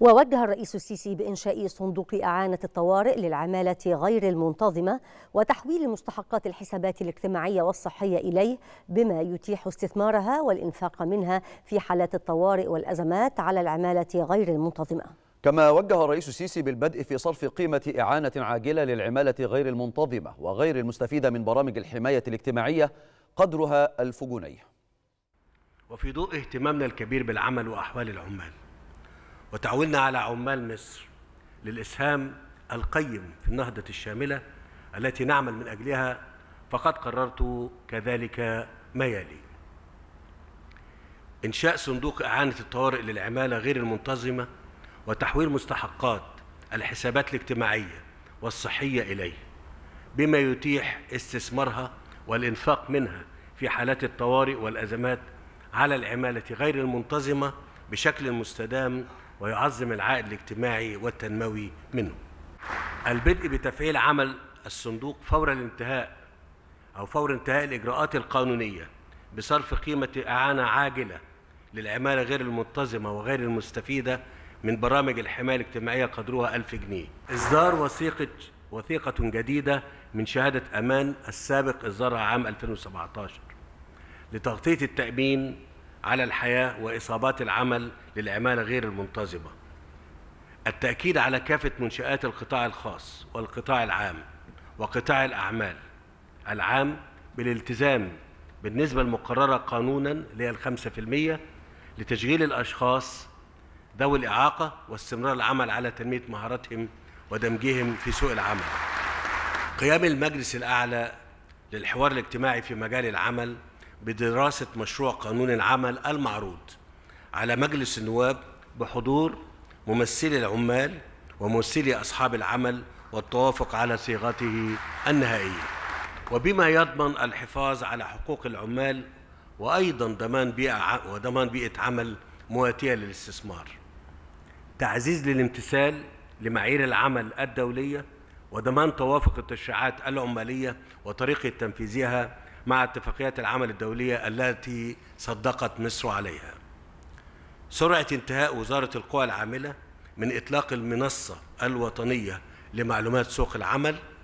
ووجه الرئيس السيسي بإنشاء صندوق إعانة الطوارئ للعمالة غير المنتظمة وتحويل مستحقات الحسابات الاجتماعية والصحية إليه بما يتيح استثمارها والإنفاق منها في حالات الطوارئ والأزمات على العمالة غير المنتظمة كما وجه الرئيس السيسي بالبدء في صرف قيمة إعانة عاجلة للعمالة غير المنتظمة وغير المستفيدة من برامج الحماية الاجتماعية قدرها ألف جنيه وفي ضوء اهتمامنا الكبير بالعمل وأحوال العمال وتعولنا على عمال مصر للإسهام القيم في النهضة الشاملة التي نعمل من أجلها فقد قررت كذلك ما يلي إنشاء صندوق إعانة الطوارئ للعمالة غير المنتظمة وتحويل مستحقات الحسابات الاجتماعية والصحية إليه بما يتيح استثمارها والإنفاق منها في حالات الطوارئ والأزمات على العمالة غير المنتظمة بشكل مستدام ويعظم العائد الاجتماعي والتنموي منه البدء بتفعيل عمل الصندوق فور الانتهاء أو فور انتهاء الإجراءات القانونية بصرف قيمة إعانة عاجلة للعمالة غير المنتظمة وغير المستفيدة من برامج الحماية الاجتماعية قدرها ألف جنيه إصدار وثيقة وثيقة جديدة من شهادة أمان السابق إصدارها عام 2017 لتغطية التأمين على الحياة وإصابات العمل للعمالة غير المنتظمة التأكيد على كافة منشآت القطاع الخاص والقطاع العام وقطاع الأعمال العام بالالتزام بالنسبة المقررة قانونا اللي هي في المية لتشغيل الأشخاص ذوي الإعاقة واستمرار العمل على تنمية مهاراتهم ودمجهم في سوق العمل قيام المجلس الأعلى للحوار الاجتماعي في مجال العمل بدراسة مشروع قانون العمل المعروض على مجلس النواب بحضور ممثلي العمال وممثلي أصحاب العمل والتوافق على صيغته النهائية وبما يضمن الحفاظ على حقوق العمال وأيضا ضمان بيئة وضمان بيئة عمل مواتية للاستثمار تعزيز للامتثال لمعايير العمل الدولية وضمان توافق التشريعات العمالية وطريقة تنفيذها مع اتفاقيات العمل الدولية التي صدقت مصر عليها سرعة انتهاء وزارة القوى العاملة من إطلاق المنصة الوطنية لمعلومات سوق العمل